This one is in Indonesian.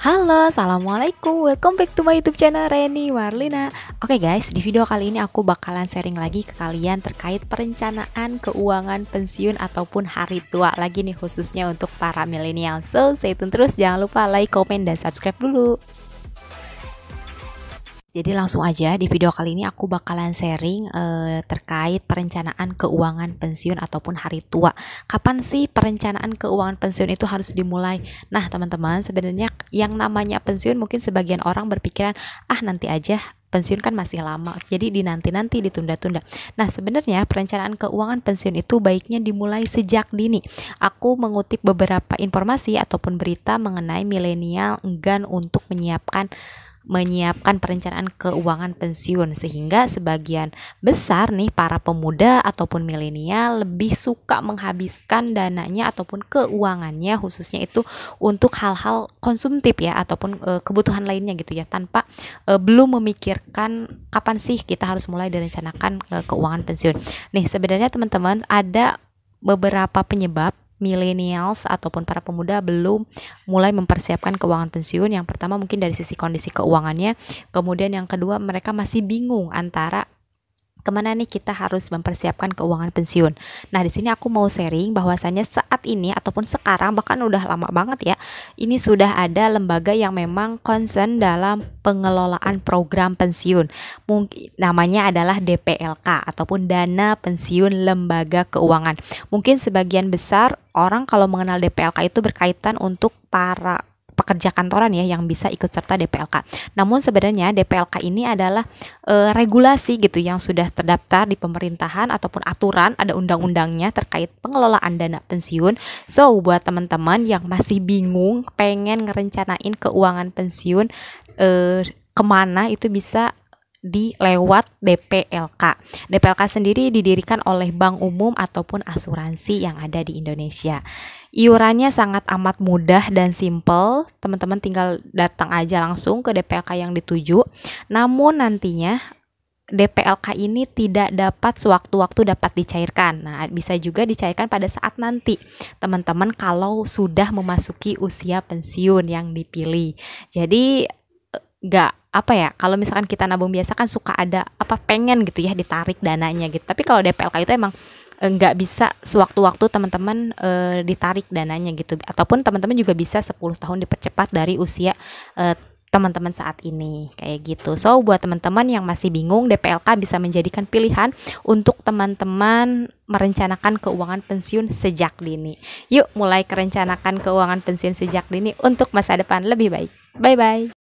Halo, Assalamualaikum, welcome back to my youtube channel Reni Marlina Oke okay guys, di video kali ini aku bakalan sharing lagi ke kalian terkait perencanaan keuangan pensiun ataupun hari tua Lagi nih khususnya untuk para milenial So, stay tune terus, jangan lupa like, komen, dan subscribe dulu jadi langsung aja di video kali ini aku bakalan sharing eh, terkait perencanaan keuangan pensiun ataupun hari tua. Kapan sih perencanaan keuangan pensiun itu harus dimulai? Nah teman-teman sebenarnya yang namanya pensiun mungkin sebagian orang berpikiran ah nanti aja pensiun kan masih lama, jadi dinanti-nanti ditunda-tunda. Nah, sebenarnya perencanaan keuangan pensiun itu baiknya dimulai sejak dini. Aku mengutip beberapa informasi ataupun berita mengenai milenial enggan untuk menyiapkan menyiapkan perencanaan keuangan pensiun sehingga sebagian besar nih para pemuda ataupun milenial lebih suka menghabiskan dananya ataupun keuangannya khususnya itu untuk hal-hal konsumtif ya ataupun e, kebutuhan lainnya gitu ya tanpa e, belum memikirkan kapan sih kita harus mulai direncanakan e, keuangan pensiun. Nih sebenarnya teman-teman ada beberapa penyebab millennials ataupun para pemuda belum mulai mempersiapkan keuangan pensiun. Yang pertama mungkin dari sisi kondisi keuangannya, kemudian yang kedua mereka masih bingung antara kemana nih kita harus mempersiapkan keuangan pensiun. Nah, di sini aku mau sharing bahwasannya saat ini ataupun sekarang bahkan udah lama banget ya, ini sudah ada lembaga yang memang concern dalam pengelolaan program pensiun. Mungkin namanya adalah DPLK ataupun Dana Pensiun Lembaga Keuangan. Mungkin sebagian besar orang kalau mengenal DPLK itu berkaitan untuk para pekerja kantoran ya yang bisa ikut serta DPLK. Namun sebenarnya DPLK ini adalah e, regulasi gitu yang sudah terdaftar di pemerintahan ataupun aturan ada undang-undangnya terkait pengelolaan dana pensiun. So buat teman-teman yang masih bingung pengen ngerencanain keuangan pensiun e, kemana itu bisa di lewat DPLK. DPLK sendiri didirikan oleh bank umum ataupun asuransi yang ada di Indonesia. Iurannya sangat amat mudah dan simple. Teman-teman tinggal datang aja langsung ke DPLK yang dituju. Namun nantinya DPLK ini tidak dapat sewaktu-waktu dapat dicairkan. Nah, bisa juga dicairkan pada saat nanti teman-teman kalau sudah memasuki usia pensiun yang dipilih. Jadi nggak apa ya kalau misalkan kita nabung biasa kan suka ada apa pengen gitu ya ditarik dananya gitu tapi kalau DPLK itu emang eh, nggak bisa sewaktu-waktu teman-teman e, ditarik dananya gitu ataupun teman-teman juga bisa 10 tahun dipercepat dari usia e, teman-teman saat ini kayak gitu. So buat teman-teman yang masih bingung DPLK bisa menjadikan pilihan untuk teman-teman merencanakan keuangan pensiun sejak dini. Yuk mulai kerencanakan keuangan pensiun sejak dini untuk masa depan lebih baik. Bye bye.